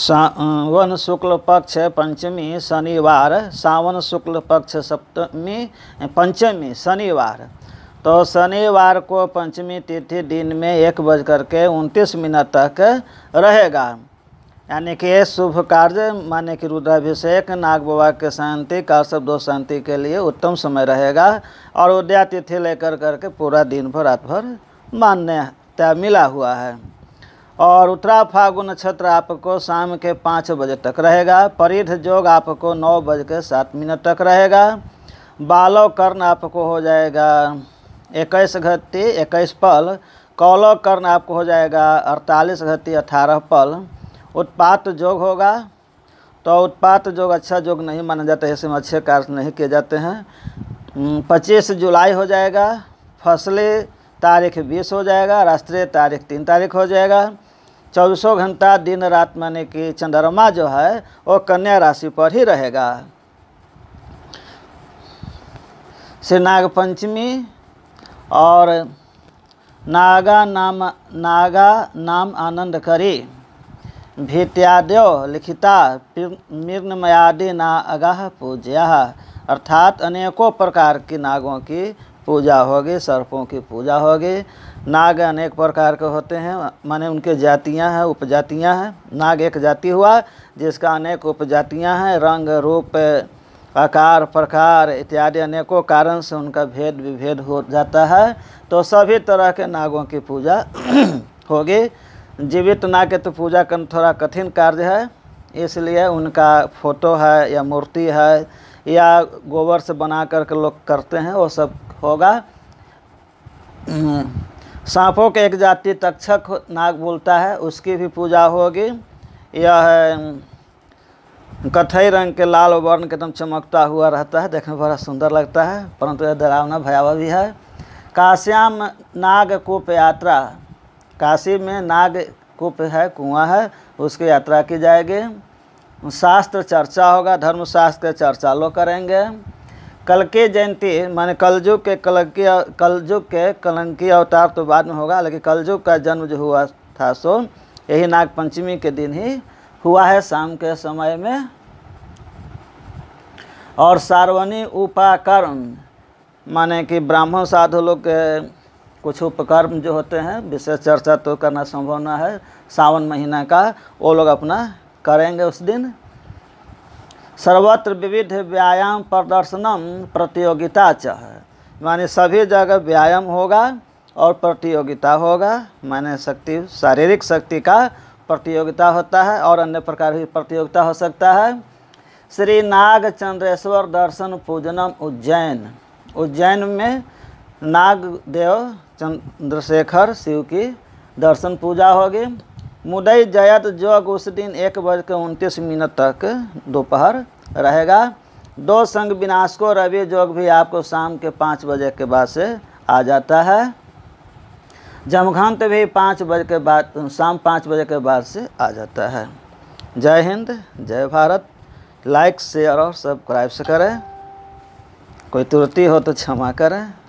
सावन शुक्ल पक्ष पंचमी शनिवार सावन शुक्ल पक्ष सप्तमी पंचमी शनिवार तो शनिवार को पंचमी तिथि दिन में एक बज करके उनतीस मिनट तक रहेगा यानी कि ये शुभ कार्य माने कि रुद्राभिषेक नाग बाबा के शांति सब दो शांति के लिए उत्तम समय रहेगा और उद्या तिथि लेकर करके पूरा दिन भर रात भर मान्यता मिला हुआ है और उत्तरा फागुन नक्षत्र आपको शाम के पाँच बजे तक रहेगा परिध जोग आपको नौ बज के सात मिनट तक रहेगा बालो कर्ण आपको हो जाएगा इक्कीस घत्ती इक्कीस पल कौलो कर्ण आपको हो जाएगा अड़तालीस घत्ती अठारह पल उत्पात जोग होगा तो उत्पात जोग अच्छा जोग नहीं माना जाता है इसमें अच्छे कार्य नहीं किए जाते हैं पच्चीस जुलाई हो जाएगा फसलें तारीख बीस हो जाएगा राष्ट्रीय तारीख तीन तारीख हो जाएगा चौबीसों घंटा दिन रात माने कि चंद्रमा जो है वो कन्या राशि पर ही रहेगा श्री नागपंचमी और नागा नाम नागा नाम आनंद करी भीत्यादयो लिखिता मृणमयादि नागाह पूज्या अर्थात अनेकों प्रकार की नागों की पूजा होगी सर्पों की पूजा होगी नाग अनेक प्रकार के होते हैं माने उनके जातियां हैं उपजातियां हैं नाग एक जाति हुआ जिसका अनेक उपजातियां हैं रंग रूप आकार प्रकार इत्यादि अनेकों कारण से उनका भेद विभेद हो जाता है तो सभी तरह के नागों की पूजा होगी जीवित नाग के तो पूजा करना थोड़ा कठिन कार्य है इसलिए उनका फोटो है या मूर्ति है या गोबर से बना करके लोग करते हैं वो सब होगा सांपों के एक जाति तक्षक नाग बोलता है उसकी भी पूजा होगी यह है कथई रंग के लाल वर्ण के एकदम चमकता हुआ रहता है देखने में बड़ा सुंदर लगता है परंतु यह डरावना भयावह भी है काश्याम नाग कूप यात्रा काशी में नाग कूप है कुआं है उसकी यात्रा की जाएगी शास्त्र चर्चा होगा धर्मशास्त्र के चर्चा लोग करेंगे कल के जयंती माने कलजुग के कलंकी कलजुग के कलंकी अवतार तो बाद में होगा लेकिन कलजुग का जन्म जो हुआ था सो यही नागपंचमी के दिन ही हुआ है शाम के समय में और सार्वनी उपाकर्म माने कि ब्राह्मण साधु लोग के कुछ उपकर्म जो होते हैं विशेष चर्चा तो करना संभव ना है सावन महीना का वो लोग अपना करेंगे उस दिन सर्वत्र विविध व्यायाम प्रदर्शनम प्रतियोगिता च है माने सभी जगह व्यायाम होगा और प्रतियोगिता होगा माने शक्ति शारीरिक शक्ति का प्रतियोगिता होता है और अन्य प्रकार की प्रतियोगिता हो सकता है श्री नाग चंद्रेश्वर दर्शन पूजनम उज्जैन उज्जैन में नाग देव चंद्रशेखर शिव की दर्शन पूजा होगी मुदई जयत तो जोग उस दिन एक बज के उनतीस मिनट तक दोपहर रहेगा दो संग विनाश को रवि जोग भी आपको शाम के पाँच बजे के बाद से आ जाता है जमघंत तो भी पाँच बजे के बाद शाम पाँच बजे के बाद से आ जाता है जय हिंद जय भारत लाइक शेयर और सब्सक्राइब से करें कोई त्रुटि हो तो क्षमा करें